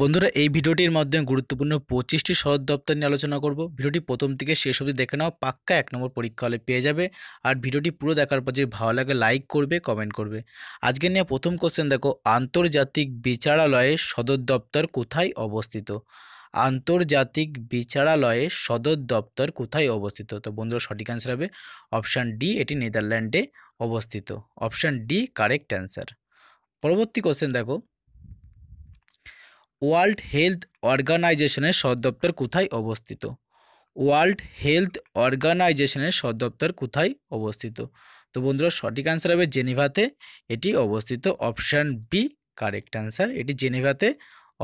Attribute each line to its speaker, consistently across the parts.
Speaker 1: বন্ধুরা এই ভিডিওটির মাধ্যমে গুরুত্বপূর্ণ পঁচিশটি সদর দপ্তর নিয়ে আলোচনা করব ভিডিওটি প্রথম থেকে শেষ অবধি দেখে নাও পাক্কা এক নম্বর পরীক্ষা হলে পেয়ে যাবে আর ভিডিওটি পুরো দেখার পর যদি ভালো লাগে লাইক করবে কমেন্ট করবে আজকে নিয়ে প্রথম কোশ্চেন দেখো আন্তর্জাতিক বিচারালয়ে সদর দপ্তর কোথায় অবস্থিত আন্তর্জাতিক বিচারালয়ে সদর দপ্তর কোথায় অবস্থিত তো বন্ধুরা সঠিক অ্যান্সার হবে অপশান ডি এটি নেদারল্যান্ডে অবস্থিত অপশান ডি কারেক্ট অ্যান্সার পরবর্তী কোশ্চেন দেখো ওয়ার্ল্ড হেলথ অর্গানাইজেশনের সদপ্তর কোথায় অবস্থিত ওয়ার্ল্ড হেলথ অর্গানাইজেশনের সদপ্তর কোথায় অবস্থিত তো বন্ধুরা সঠিক অ্যান্সার হবে জেনিভাতে এটি অবস্থিত অপশান বি কারেক্ট অ্যান্সার এটি জেনেভাতে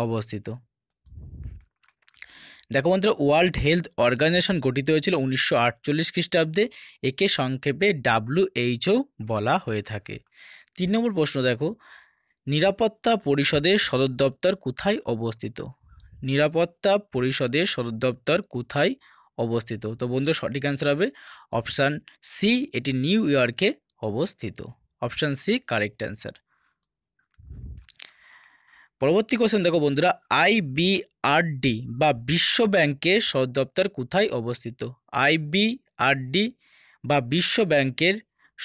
Speaker 1: অবস্থিত দেখো বন্ধুরা ওয়ার্ল্ড হেলথ অর্গানাইজেশন গঠিত হয়েছিল উনিশশো আটচল্লিশ খ্রিস্টাব্দে একে সংক্ষেপে ডাব্লিউএইচও বলা হয়ে থাকে তিন নম্বর প্রশ্ন দেখো নিরাপত্তা পরিষদের সদর দপ্তর কোথায় অবস্থিত নিরাপত্তা পরিষদের সদর দপ্তর কোথায় অবস্থিত তো বন্ধু সঠিক অ্যান্সার হবে অপশান সি এটি নিউ ইয়র্কে অবস্থিত অপশান সি কারেক্ট অ্যান্সার পরবর্তী কোশ্চেন দেখো বন্ধুরা আইবিআরডি বা বিশ্ব ব্যাংকের সদর দপ্তর কোথায় অবস্থিত আইবিআরডি বা বিশ্ব ব্যাংকের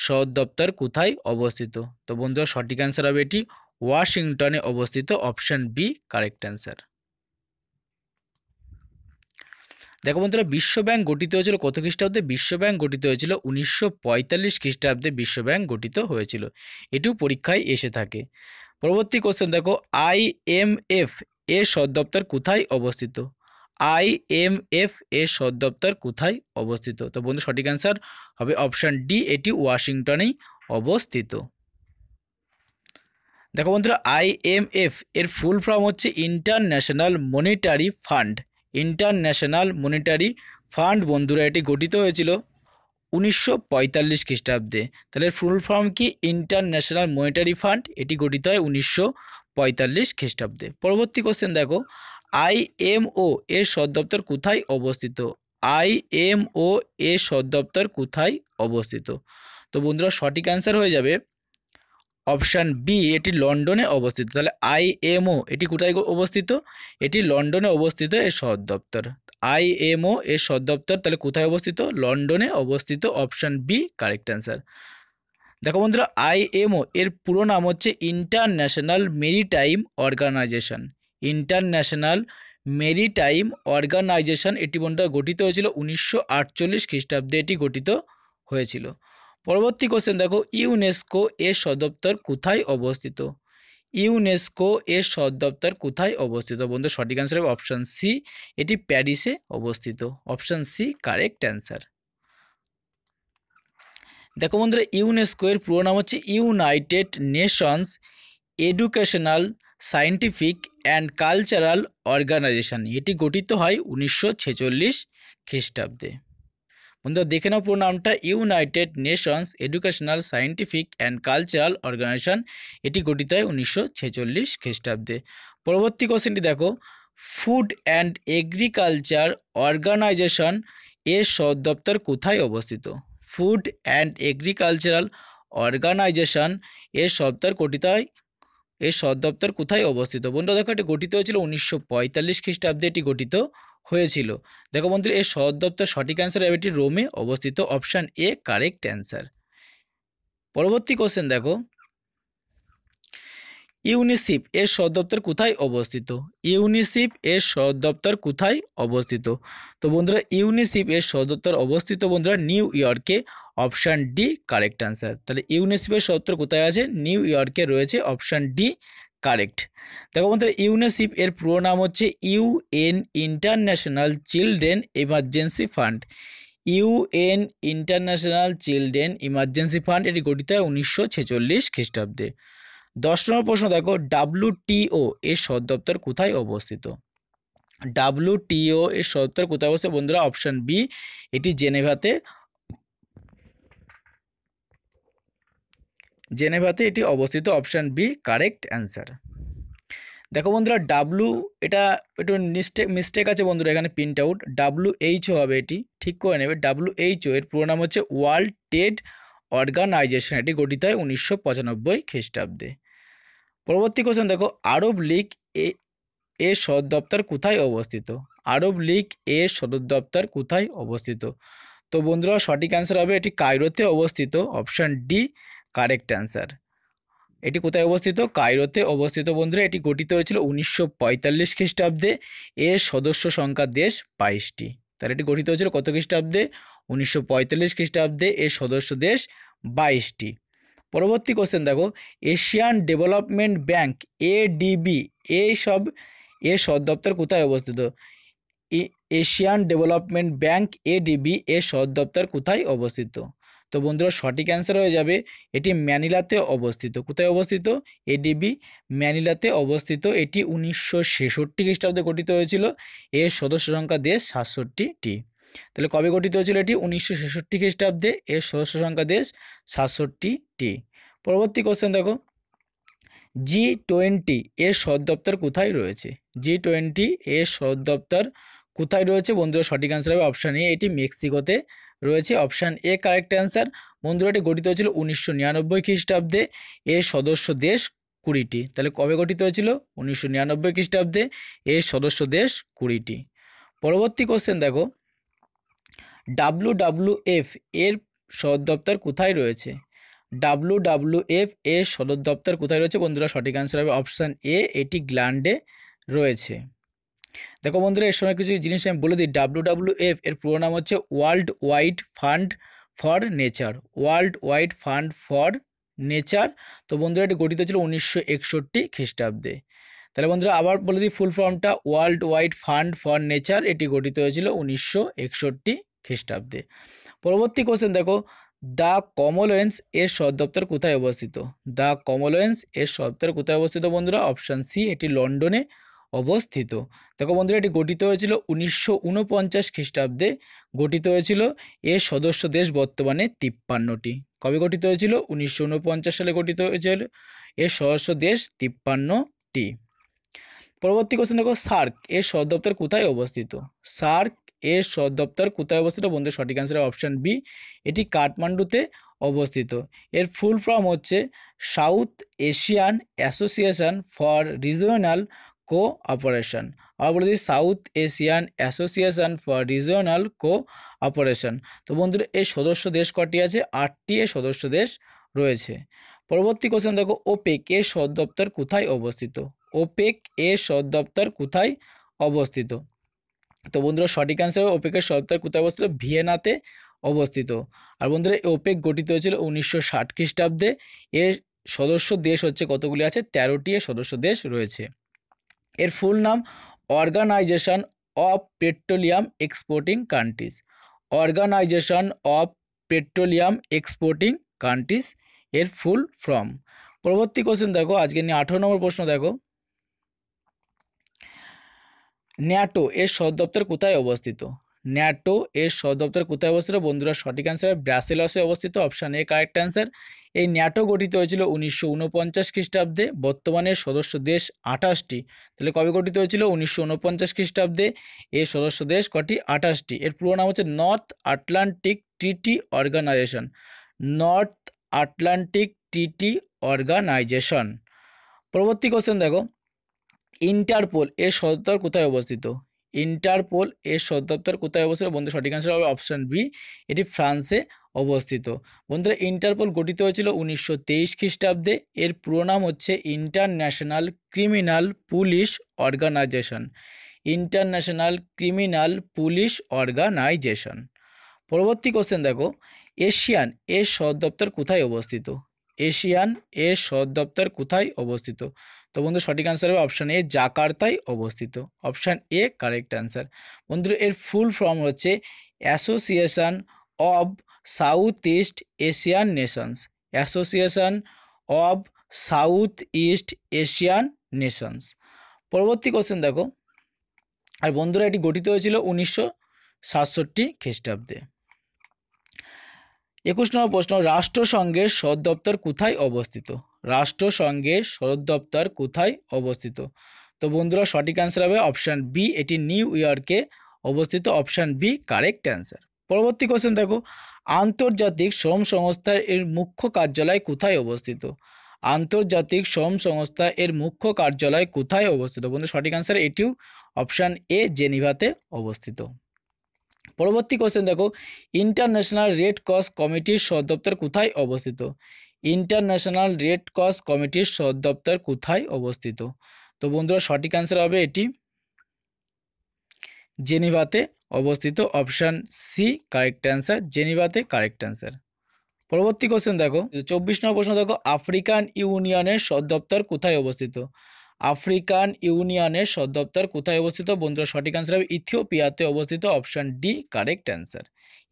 Speaker 1: সদর দপ্তর কোথায় অবস্থিত তো বন্ধুরা সঠিক অ্যান্সার হবে এটি ওয়াশিংটনে অবস্থিত অপশান বি কারেক্ট অ্যান্সার দেখো বন্ধুরা বিশ্বব্যাংক গঠিত হয়েছিল কত খ্রিস্টাব্দে বিশ্বব্যাংক গঠিত হয়েছিল উনিশশো পঁয়তাল্লিশ খ্রিস্টাব্দে বিশ্বব্যাংক গঠিত হয়েছিল এটিও পরীক্ষায় এসে থাকে পরবর্তী কোশ্চেন দেখো আই এম এফ এ সদপ্তর কোথায় অবস্থিত আই এম এফ এ সদপ্তর কোথায় অবস্থিত তো বন্ধু সঠিক অ্যান্সার হবে অপশান ডি এটি ওয়াশিংটনেই অবস্থিত দেখো বন্ধুরা আইএমএফ এর ফুল ফর্ম হচ্ছে international monetary fund international monetary fund বন্ধুরা এটি গঠিত হয়েছিল উনিশশো পঁয়তাল্লিশ খ্রিস্টাব্দে তাহলে ফুল ফর্ম কি ইন্টারন্যাশনাল মনিটারি ফান্ড এটি গঠিত হয় উনিশশো পঁয়তাল্লিশ খ্রিস্টাব্দে পরবর্তী কোশ্চেন দেখো আইএমও এর দপ্তর কোথায় অবস্থিত আইএমও এর দপ্তর কোথায় অবস্থিত তো বন্ধুরা সঠিক অ্যান্সার হয়ে যাবে অপশান বি এটি লন্ডনে অবস্থিত তাহলে আইএমও এটি কোথায় অবস্থিত এটি লন্ডনে অবস্থিত এর সদ দপ্তর আইএমও এর সদ দপ্তর তাহলে কোথায় অবস্থিত লন্ডনে অবস্থিত অপশান বি কারেক্ট অ্যান্সার দেখো বন্ধুরা আইএমও এর পুরো নাম হচ্ছে international maritime organisation international maritime organisation এটি বন্ধুরা গঠিত হয়েছিল উনিশশো আটচল্লিশ খ্রিস্টাব্দে এটি গঠিত হয়েছিল পরবর্তী কোশ্চেন দেখো ইউনেস্কো এর সদপ্তর কোথায় অবস্থিত ইউনেস্কো এর সদপ্তর কোথায় অবস্থিত বন্ধু সঠিক অ্যান্সার হবে অপশান সি এটি প্যারিসে অবস্থিত অপশান সি কারেক্ট অ্যান্সার দেখো বন্ধুরা ইউনেস্কো এর পুরো নাম হচ্ছে United Nations educational scientific and cultural organisation এটি গঠিত হয় উনিশশো ছেচল্লিশ খ্রিস্টাব্দে বন্ধুরা দেখে নাও পুরো নামটা United Nations educational scientific and cultural organisation এটি গঠিত হয় উনিশশো ছেচল্লিশ খ্রিস্টাব্দে পরবর্তী কোশ্চেনটি দেখো ফুড অ্যান্ড এগ্রিকালচার অর্গানাইজেশন এর সদ দপ্তর কোথায় অবস্থিত ফুড অ্যান্ড এগ্রিকালচারাল অর্গানাইজেশন এর সদর গঠিত হয় এর সদ দপ্তর কোথায় অবস্থিত বন্ধুরা দেখো এটি গঠিত হয়েছিল উনিশশো পঁয়তাল্লিশ খ্রিস্টাব্দে এটি গঠিত হয়েছিল দেখো বন্ধু এর সদর দপ্তর সঠিক অ্যান্সার হবে এটি রোমে অবস্থিত অপশান এ কারেক্ট অ্যান্সার পরবর্তী কোশ্চেন দেখো ইউনিসিফ এর দপ্তর কোথায় অবস্থিত ইউনিসিফ এর দপ্তর কোথায় অবস্থিত তো বন্ধুরা ইউনিসিফ এর দপ্তর অবস্থিত বন্ধুরা নিউ ইয়র্কে অপশান ডি কারেক্ট অ্যান্সার তাহলে ইউনিসিপের দপ্তর কোথায় আছে নিউ ইয়র্কে রয়েছে অপশান ডি কারেক্ট দেখো বন্ধুরা ইউনেসিফ এর পুরো নাম হচ্ছে UN international children emergency fund UN international children emergency fund এটি গঠিত হয় উনিশশো ছেচল্লিশ খ্রিস্টাব্দে দশ নম্বর প্রশ্ন দেখো ডাব্লুটিও এর সদ দপ্তর কোথায় অবস্থিত ডাব্লুটিও এর সদপ্তর কোথায় অবস্থিত বন্ধুরা অপশান বি এটি জেনেভাতে জেনেভাতে এটি অবস্থিত অপশান বি কারেক্ট অ্যান্সার দেখো বন্ধুরা ডাব্লু এটা একটু মিস্টেক মিস্টেক আছে বন্ধুরা এখানে প্রিন্ট আউট ডাব্লু এইচও হবে এটি ঠিক করে নেবে ডাব্লু এইচও এর পুরো নাম হচ্ছে ওয়ার্ল্ড ট্রেড অর্গানাইজেশন এটি গঠিত হয় উনিশশো পঁচানব্বই খ্রিস্টাব্দে পরবর্তী কোশ্চেন দেখো আরব লীগ এ এ সদর দপ্তর কোথায় অবস্থিত আরব লীগ এ সদর দপ্তর কোথায় অবস্থিত তো বন্ধুরা সঠিক অ্যান্সার হবে এটি কায়রোতে অবস্থিত অপশান ডি কারেক্ট অ্যান্সার এটি কোথায় অবস্থিত কায়রোতে অবস্থিত বন্ধুরা এটি গঠিত হয়েছিল উনিশশো পঁয়তাল্লিশ খ্রিস্টাব্দে এর সদস্য সংখ্যা দেশ বাইশটি তাহলে এটি গঠিত হয়েছিল কত খ্রিস্টাব্দে উনিশশো পঁয়তাল্লিশ খ্রিস্টাব্দে এর সদস্য দেশ বাইশটি পরবর্তী কোশ্চেন দেখো এশিয়ান ডেভেলপমেন্ট ব্যাংক এডিবি এই সব সদ দপ্তর কোথায় অবস্থিত এশিয়ান ডেভেলপমেন্ট ব্যাংক এডিবি এর দপ্তর কোথায় অবস্থিত তো বন্ধুরা সঠিক অ্যান্সার হয়ে যাবে এটি ম্যানিলাতে অবস্থিত কোথায় অবস্থিত এডিবি ম্যানিলাতে অবস্থিত এটি উনিশশো ছেষট্টি খ্রিস্টাব্দে গঠিত হয়েছিল এর সদস্য সংখ্যা দেশ সাতষট্টিটি তাহলে কবে গঠিত হয়েছিল এটি উনিশশো ছেষট্টি খ্রিস্টাব্দে এর সদস্য সংখ্যা দেশ সাতষট্টিটি পরবর্তী কোশ্চেন দেখো জি টোয়েন্টি এর সদ দপ্তর কোথায় রয়েছে জি টোয়েন্টি এর সদ দপ্তর কোথায় রয়েছে বন্ধুরা সঠিক অ্যান্সার হবে অপশান এ এটি মেক্সিকোতে রয়েছে অপশান এ কারেক্ট অ্যান্সার মন্দিরটি গঠিত হয়েছিল উনিশশো নিরানব্বই খ্রিস্টাব্দে এর সদস্য দেশ কুড়িটি তাহলে কবে গঠিত হয়েছিল উনিশশো নিরানব্বই খ্রিস্টাব্দে এর সদস্য দেশ কুড়িটি পরবর্তী কোশ্চেন দেখো ডাব্লু ডাব্লু এফ এর সদর দপ্তর কোথায় রয়েছে ডাব্লু ডাব্লু এফ এর সদর দপ্তর কোথায় রয়েছে বন্ধুরা সঠিক অ্যান্সার হবে অপশান এ এটি গ্ল্যান্ডে রয়েছে দেখো বন্ধুরা এর সময় কিছু জিনিস আমি বলে দিই ডাব্লিউ এফ এর পুরো নাম হচ্ছে world wide fund for nature world wide fund for nature তো বন্ধুরা এটি গঠিত ছিল উনিশশো একষট্টি খ্রিস্টাব্দে তাহলে বন্ধুরা আবার বলে দিই ফুল ফর্মটা world wide fund for nature এটি গঠিত হয়েছিল উনিশশো একষট্টি খ্রিস্টাব্দে পরবর্তী কোশ্চেন দেখো দ্য কমলোয়েন্স এর সদপ্তর কোথায় অবস্থিত দ্য কমলোয়েন্স এর সদপ্তর কোথায় অবস্থিত বন্ধুরা অপশান সি এটি লন্ডনে অবস্থিত দেখো বন্ধুরা এটি গঠিত হয়েছিল উনিশশো উনপঞ্চাশ খ্রিস্টাব্দে গঠিত হয়েছিল এর সদস্য দেশ বর্তমানে তিপ্পান্নটি কবে গঠিত হয়েছিল উনিশশো উনপঞ্চাশ সালে গঠিত হয়েছিল এর সদস্য দেশ তিপ্পান্নটি পরবর্তী কোশ্চেন দেখো সার্ক এর সদ দপ্তর কোথায় অবস্থিত সার্ক এর সদর দপ্তর কোথায় অবস্থিত বন্ধু সঠিক অ্যান্সার অপশান বি এটি কাঠমান্ডুতে অবস্থিত এর ফুল ফর্ম হচ্ছে South Asian Association for Regional Cooperation আবার বলে দিই South Asian Association for Regional Cooperation তো বন্ধুরা এই সদস্য দেশ কটি আছে আটটি এ সদস্য দেশ রয়েছে পরবর্তী কোশ্চেন দেখো ওপেক এর সদ দপ্তর কোথায় অবস্থিত ওপেক এর সদ দপ্তর কোথায় অবস্থিত তো বন্ধুরা সঠিক অ্যান্সার ওপেকের সদ দপ্তর কোথায় অবস্থিত ভিয়েনাতে অবস্থিত আর বন্ধুরা ওপেক গঠিত হয়েছিল উনিশশো ষাট খ্রিস্টাব্দে এর সদস্য দেশ হচ্ছে কতগুলি আছে তেরোটি সদস্য দেশ রয়েছে এর ফুল নাম Organization of Petroleum Exporting Countries Organization of Petroleum Exporting Countries এর ফুল ফর্ম পরবর্তী কোশ্চেন দেখো আজকে নিয়ে আঠেরো নম্বর প্রশ্ন দেখো ন্যাটো এর সদ দপ্তর কোথায় অবস্থিত ন্যাটো এর সদপ্তর কোথায় অবস্থিত বন্ধুরা সঠিক অ্যান্সার ব্রাসেলসে অবস্থিত অপশান এ কারেক্ট অ্যান্সার এই ন্যাটো গঠিত হয়েছিল উনিশশো উনপঞ্চাশ খ্রিস্টাব্দে বর্তমানে সদস্য দেশ আঠাশটি তাহলে কবে গঠিত হয়েছিল উনিশশো উনপঞ্চাশ খ্রিস্টাব্দে এর সদস্য দেশ কটি আঠাশটি এর পুরো নাম হচ্ছে নর্থ আটলান্টিক টিটি অর্গানাইজেশন নর্থ আটলান্টিক টিটি অর্গানাইজেশন পরবর্তী কোশ্চেন দেখো ইন্টারপোল এর সদর কোথায় অবস্থিত ইন্টারপোল এর সদপ্তর কোথায় অবস্থিত বন্ধু সঠিক অ্যান্সার হবে অপশান বি এটি ফ্রান্সে অবস্থিত বন্ধুরা ইন্টারপোল গঠিত হয়েছিল উনিশশো তেইশ খ্রিস্টাব্দে এর পুরো নাম হচ্ছে International Criminal Police Organization International Criminal Police Organization পরবর্তী কোশ্চেন দেখো এশিয়ান এর সদপ্তর কোথায় অবস্থিত এশিয়ান এ সদ দপ্তর কোথায় অবস্থিত তো বন্ধু সঠিক আনসার হবে অপশান এ জাকার্তায় অবস্থিত অপশান এ কারেক্ট আনসার বন্ধু এর ফুল ফর্ম হচ্ছে Association of South East Asian Nations Association of South East Asian Nations পরবর্তী কোশ্চেন দেখো আর বন্ধুরা এটি গঠিত হয়েছিল উনিশশো সাতষট্টি খ্রিস্টাব্দে একুশ নম্বর প্রশ্ন রাষ্ট্রসংঘের সদর দপ্তর কোথায় অবস্থিত রাষ্ট্রসংঘের সদর দপ্তর কোথায় অবস্থিত তো বন্ধুরা সঠিক অ্যান্সার হবে অপশান বি এটি নিউ ইয়র্কে অবস্থিত অপশান বি কারেক্ট অ্যান্সার পরবর্তী কোশ্চেন দেখো আন্তর্জাতিক শ্রম সংস্থার এর মুখ্য কার্যালয় কোথায় অবস্থিত আন্তর্জাতিক শ্রম সংস্থা এর মুখ্য কার্যালয় কোথায় অবস্থিত বন্ধু সঠিক অ্যান্সার এটিও অপশান এ জেনিভাতে অবস্থিত পরবর্তী কোশ্চেন দেখো ইন্টারন্যাশনাল রেড ক্রস কমিটির সদপ্তর কোথায় অবস্থিত ইন্টারন্যাশনাল রেড ক্রস কমিটির সদপ্তর কোথায় অবস্থিত তো বন্ধুরা সঠিক অ্যান্সার হবে এটি জেনিভাতে অবস্থিত অপশান সি কারেক্ট অ্যান্সার জেনিভাতে কারেক্ট অ্যান্সার পরবর্তী কোশ্চেন দেখো চব্বিশ নম্বর প্রশ্ন দেখো আফ্রিকান ইউনিয়নের সদপ্তর কোথায় অবস্থিত আফ্রিকান ইউনিয়নের সদপ্তর কোথায় অবস্থিত বন্ধুরা সঠিক অ্যান্সার হবে ইথিওপিয়াতে অবস্থিত অপশান ডি কারেক্ট অ্যান্সার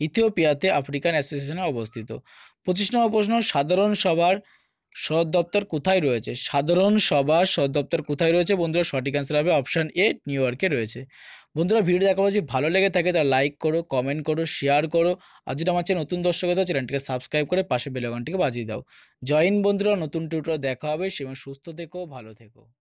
Speaker 1: ইথিওপিয়াতে আফ্রিকান অ্যাসোসিয়েশনে অবস্থিত পঁচিশ নম্বর প্রশ্ন সাধারণ সভার সদর দপ্তর কোথায় রয়েছে সাধারণ সভার সদপ্তর দপ্তর কোথায় রয়েছে বন্ধুরা সঠিক অ্যান্সার হবে অপশান এ নিউ ইয়র্কে রয়েছে বন্ধুরা ভিডিও দেখা যদি ভালো লেগে থাকে তা লাইক করো কমেন্ট করো শেয়ার করো আর যদি আমার নতুন দর্শক হতো চ্যানেলটিকে সাবস্ক্রাইব করে পাশে বেলগনটিকে বাজিয়ে দাও জয়েন বন্ধুরা নতুন টিউটোর দেখা হবে সেভাবে সুস্থ থেকো ভালো থেকো